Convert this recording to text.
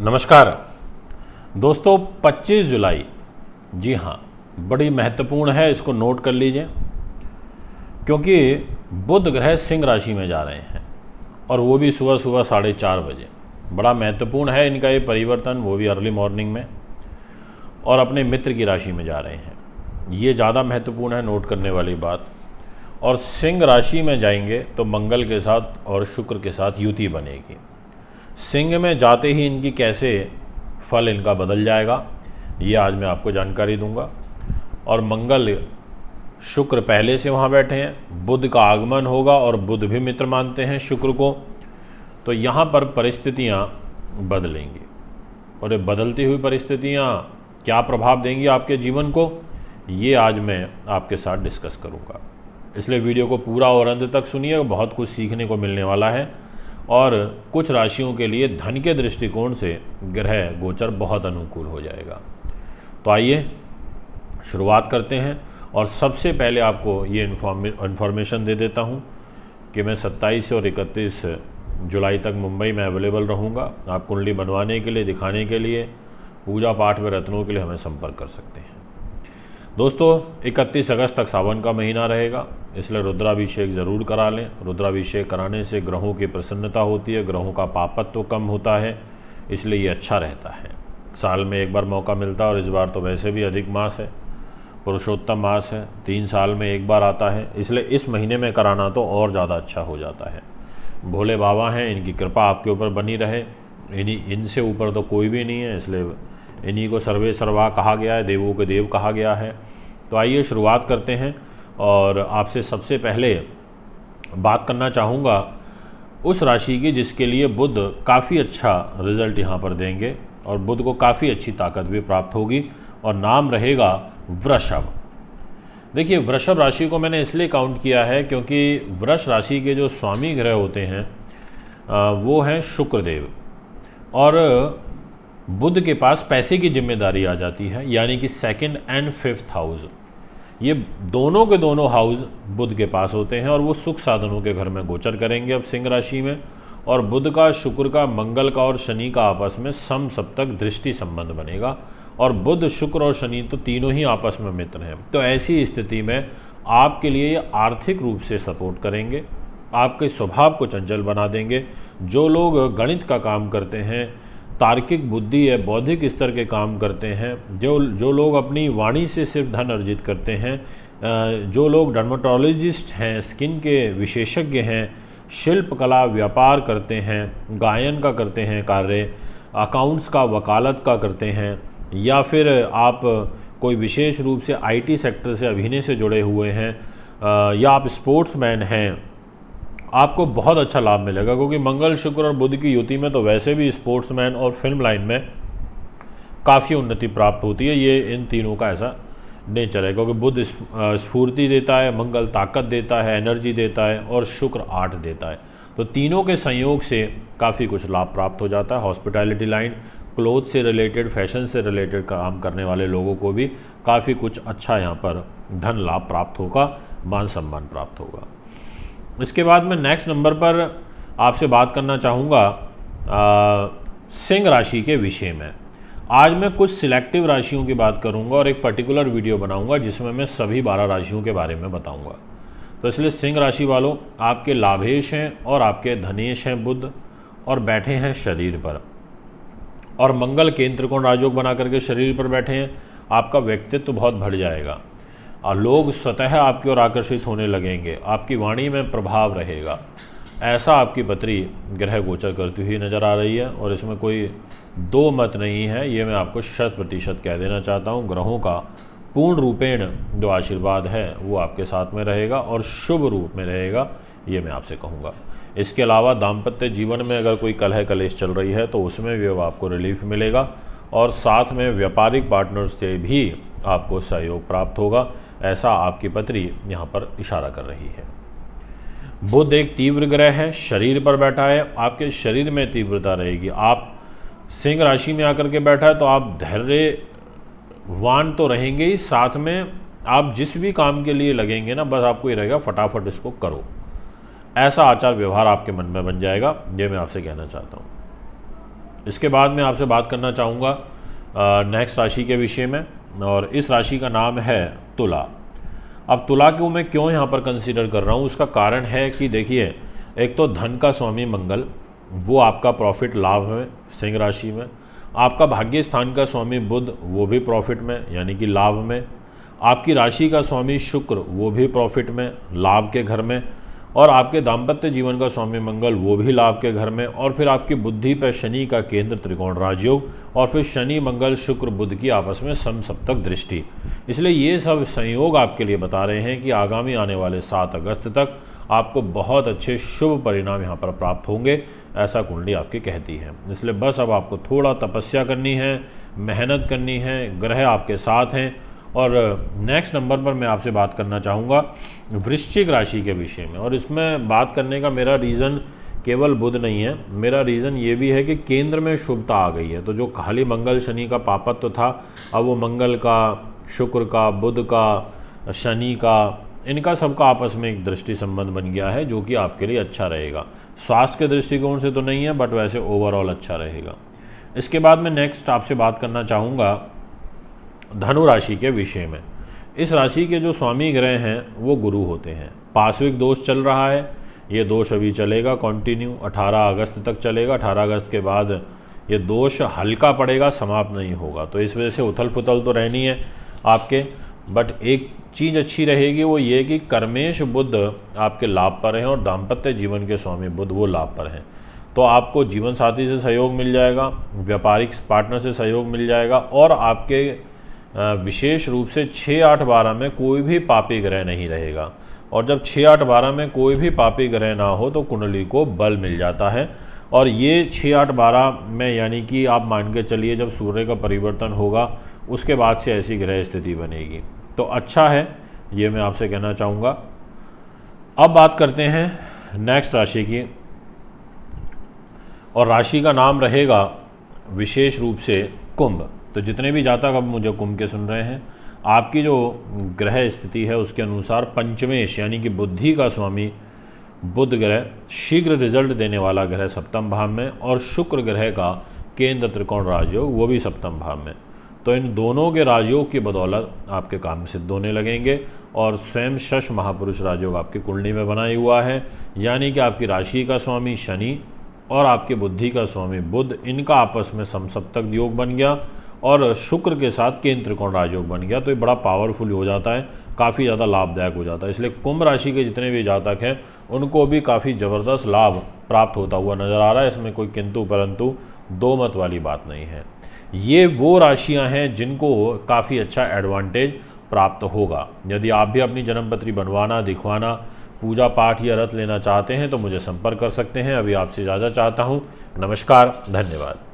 नमस्कार दोस्तों 25 जुलाई जी हाँ बड़ी महत्वपूर्ण है इसको नोट कर लीजिए क्योंकि बुध ग्रह सिंह राशि में जा रहे हैं और वो भी सुबह सुबह साढ़े चार बजे बड़ा महत्वपूर्ण है इनका ये परिवर्तन वो भी अर्ली मॉर्निंग में और अपने मित्र की राशि में जा रहे हैं ये ज़्यादा महत्वपूर्ण है नोट करने वाली बात और सिंह राशि में जाएंगे तो मंगल के साथ और शुक्र के साथ युति बनेगी सिंह में जाते ही इनकी कैसे फल इनका बदल जाएगा ये आज मैं आपको जानकारी दूंगा और मंगल शुक्र पहले से वहाँ बैठे हैं बुध का आगमन होगा और बुध भी मित्र मानते हैं शुक्र को तो यहाँ पर परिस्थितियाँ बदलेंगी और ये बदलती हुई परिस्थितियाँ क्या प्रभाव देंगी आपके जीवन को ये आज मैं आपके साथ डिस्कस करूँगा इसलिए वीडियो को पूरा और अंत तक सुनिए बहुत कुछ सीखने को मिलने वाला है और कुछ राशियों के लिए धन के दृष्टिकोण से ग्रह गोचर बहुत अनुकूल हो जाएगा तो आइए शुरुआत करते हैं और सबसे पहले आपको ये इन्फॉर्मेशन दे देता हूँ कि मैं 27 और 31 जुलाई तक मुंबई में अवेलेबल रहूँगा आप कुंडली बनवाने के लिए दिखाने के लिए पूजा पाठ में रत्नों के लिए हमें संपर्क कर सकते हैं दोस्तों 31 अगस्त तक सावन का महीना रहेगा इसलिए रुद्राभिषेक ज़रूर करा लें रुद्राभिषेक कराने से ग्रहों की प्रसन्नता होती है ग्रहों का पापत तो कम होता है इसलिए ये अच्छा रहता है साल में एक बार मौका मिलता है और इस बार तो वैसे भी अधिक मास है पुरुषोत्तम मास है तीन साल में एक बार आता है इसलिए इस महीने में कराना तो और ज़्यादा अच्छा हो जाता है भोले बाबा हैं इनकी कृपा आपके ऊपर बनी रहे इन्हीं इनसे ऊपर तो कोई भी नहीं है इसलिए इन्हीं को सर्वे सर्वा कहा गया है देवों के देव कहा गया है तो आइए शुरुआत करते हैं और आपसे सबसे पहले बात करना चाहूँगा उस राशि की जिसके लिए बुद्ध काफ़ी अच्छा रिजल्ट यहाँ पर देंगे और बुद्ध को काफ़ी अच्छी ताकत भी प्राप्त होगी और नाम रहेगा वृषभ देखिए वृषभ राशि को मैंने इसलिए काउंट किया है क्योंकि वृष राशि के जो स्वामी ग्रह होते हैं वो हैं शुक्रदेव और बुद्ध के पास पैसे की जिम्मेदारी आ जाती है यानी कि सेकंड एंड फिफ्थ हाउस ये दोनों के दोनों हाउस बुद्ध के पास होते हैं और वो सुख साधनों के घर में गोचर करेंगे अब सिंह राशि में और बुद्ध का शुक्र का मंगल का और शनि का आपस में सम सप्तक दृष्टि संबंध बनेगा और बुद्ध शुक्र और शनि तो तीनों ही आपस में मित्र हैं तो ऐसी स्थिति में आपके लिए ये आर्थिक रूप से सपोर्ट करेंगे आपके स्वभाव को चंचल बना देंगे जो लोग गणित का काम करते हैं तार्किक बुद्धि या बौद्धिक स्तर के काम करते हैं जो जो लोग अपनी वाणी से सिर्फ धन अर्जित करते हैं जो लोग डर्माटोलॉजिस्ट हैं स्किन के विशेषज्ञ हैं शिल्प कला व्यापार करते हैं गायन का करते हैं कार्य अकाउंट्स का वकालत का करते हैं या फिर आप कोई विशेष रूप से आईटी सेक्टर से अभिनय से जुड़े हुए हैं या आप स्पोर्ट्समैन हैं आपको बहुत अच्छा लाभ मिलेगा क्योंकि मंगल शुक्र और बुध की युति में तो वैसे भी स्पोर्ट्समैन और फिल्म लाइन में काफ़ी उन्नति प्राप्त होती है ये इन तीनों का ऐसा नेचर है क्योंकि बुद्ध स्फूर्ति देता है मंगल ताकत देता है एनर्जी देता है और शुक्र आर्ट देता है तो तीनों के संयोग से काफ़ी कुछ लाभ प्राप्त हो जाता है हॉस्पिटैलिटी लाइन क्लोथ से रिलेटेड फैशन से रिलेटेड काम करने वाले लोगों को भी काफ़ी कुछ अच्छा यहाँ पर धन लाभ प्राप्त होगा मान सम्मान प्राप्त होगा इसके बाद मैं नेक्स्ट नंबर पर आपसे बात करना चाहूँगा सिंह राशि के विषय में आज मैं कुछ सिलेक्टिव राशियों की बात करूंगा और एक पर्टिकुलर वीडियो बनाऊंगा जिसमें मैं सभी बारह राशियों के बारे में बताऊंगा तो इसलिए सिंह राशि वालों आपके लाभेश हैं और आपके धनेश हैं बुद्ध और बैठे हैं शरीर पर और मंगल केंद्र को राजयोग बना करके शरीर पर बैठे हैं आपका व्यक्तित्व बहुत बढ़ जाएगा और लोग स्वतः आपकी ओर आकर्षित होने लगेंगे आपकी वाणी में प्रभाव रहेगा ऐसा आपकी पत्री ग्रह गोचर करती हुई नज़र आ रही है और इसमें कोई दो मत नहीं है ये मैं आपको शत प्रतिशत कह देना चाहता हूँ ग्रहों का पूर्ण रूपेण जो आशीर्वाद है वो आपके साथ में रहेगा और शुभ रूप में रहेगा ये मैं आपसे कहूँगा इसके अलावा दाम्पत्य जीवन में अगर कोई कलह कलेश चल रही है तो उसमें भी अब आपको रिलीफ मिलेगा और साथ में व्यापारिक पार्टनर्स से भी आपको सहयोग प्राप्त होगा ऐसा आपकी पत्री यहाँ पर इशारा कर रही है बुद्ध एक तीव्र ग्रह है शरीर पर बैठा है आपके शरीर में तीव्रता रहेगी आप सिंह राशि में आकर के बैठा है तो आप धैर्यवान तो रहेंगे ही साथ में आप जिस भी काम के लिए लगेंगे ना बस आपको ये रहेगा फटाफट इसको करो ऐसा आचार व्यवहार आपके मन में बन जाएगा ये मैं आपसे कहना चाहता हूँ इसके बाद मैं आपसे बात करना चाहूँगा नेक्स्ट राशि के विषय में और इस राशि का नाम है तुला अब तुला को मैं क्यों यहाँ पर कंसिडर कर रहा हूँ उसका कारण है कि देखिए एक तो धन का स्वामी मंगल वो आपका प्रॉफिट लाभ है सिंह राशि में आपका भाग्य स्थान का स्वामी बुद्ध वो भी प्रॉफिट में यानी कि लाभ में आपकी राशि का स्वामी शुक्र वो भी प्रॉफिट में लाभ के घर में और आपके दाम्पत्य जीवन का सौम्य मंगल वो भी लाभ के घर में और फिर आपकी बुद्धि पर शनि का केंद्र त्रिकोण राजयोग और फिर शनि मंगल शुक्र बुद्ध की आपस में सम सप्तक दृष्टि इसलिए ये सब संयोग आपके लिए बता रहे हैं कि आगामी आने वाले सात अगस्त तक आपको बहुत अच्छे शुभ परिणाम यहाँ पर प्राप्त होंगे ऐसा कुंडली आपकी कहती है इसलिए बस अब आपको थोड़ा तपस्या करनी है मेहनत करनी है ग्रह आपके साथ हैं और नेक्स्ट नंबर पर मैं आपसे बात करना चाहूँगा वृश्चिक राशि के विषय में और इसमें बात करने का मेरा रीज़न केवल बुध नहीं है मेरा रीज़न ये भी है कि केंद्र में शुभता आ गई है तो जो खाली मंगल शनि का पापत्व तो था अब वो मंगल का शुक्र का बुध का शनि का इनका सबका आपस में एक दृष्टि संबंध बन गया है जो कि आपके लिए अच्छा रहेगा स्वास्थ्य के दृष्टिकोण से तो नहीं है बट वैसे ओवरऑल अच्छा रहेगा इसके बाद मैं नेक्स्ट आपसे बात करना चाहूँगा धनु राशि के विषय में इस राशि के जो स्वामी ग्रह हैं वो गुरु होते हैं पाश्विक दोष चल रहा है ये दोष अभी चलेगा कंटिन्यू 18 अगस्त तक चलेगा 18 अगस्त के बाद ये दोष हल्का पड़ेगा समाप्त नहीं होगा तो इस वजह से उथल फुथल तो रहनी है आपके बट एक चीज़ अच्छी रहेगी वो ये कि कर्मेश बुद्ध आपके लाभ पर हैं और दाम्पत्य जीवन के स्वामी बुद्ध वो लाभ पर हैं तो आपको जीवन साथी से सहयोग मिल जाएगा व्यापारिक पार्टनर से सहयोग मिल जाएगा और आपके विशेष रूप से छः आठ बारह में कोई भी पापी ग्रह नहीं रहेगा और जब छः आठ बारह में कोई भी पापी ग्रह ना हो तो कुंडली को बल मिल जाता है और ये छः आठ बारह में यानी कि आप मान के चलिए जब सूर्य का परिवर्तन होगा उसके बाद से ऐसी ग्रह स्थिति बनेगी तो अच्छा है ये मैं आपसे कहना चाहूँगा अब बात करते हैं नेक्स्ट राशि की और राशि का नाम रहेगा विशेष रूप से कुंभ तो जितने भी जातक अब मुझे कुंभ के सुन रहे हैं आपकी जो ग्रह स्थिति है उसके अनुसार पंचमेश यानी कि बुद्धि का स्वामी बुध ग्रह शीघ्र रिजल्ट देने वाला ग्रह सप्तम भाव में और शुक्र ग्रह का केंद्र त्रिकोण राजयोग वो भी सप्तम भाव में तो इन दोनों के राजयोग की बदौलत आपके काम सिद्ध होने लगेंगे और स्वयं शश महापुरुष राजयोग आपकी कुंडली में बनाए हुआ है यानी कि आपकी राशि का स्वामी शनि और आपके बुद्धि का स्वामी बुद्ध इनका आपस में समसप्तक योग बन गया और शुक्र के साथ केंद्र त्रिकोण राजयोग बन गया तो ये बड़ा पावरफुल हो जाता है काफ़ी ज़्यादा लाभदायक हो जाता है इसलिए कुंभ राशि के जितने भी जातक हैं उनको भी काफ़ी ज़बरदस्त लाभ प्राप्त होता हुआ नज़र आ रहा है इसमें कोई किंतु परंतु दो मत वाली बात नहीं है ये वो राशियां हैं जिनको काफ़ी अच्छा एडवांटेज प्राप्त होगा यदि आप भी अपनी जन्मपत्री बनवाना दिखवाना पूजा पाठ या रथ लेना चाहते हैं तो मुझे संपर्क कर सकते हैं अभी आपसे ज़्यादा चाहता हूँ नमस्कार धन्यवाद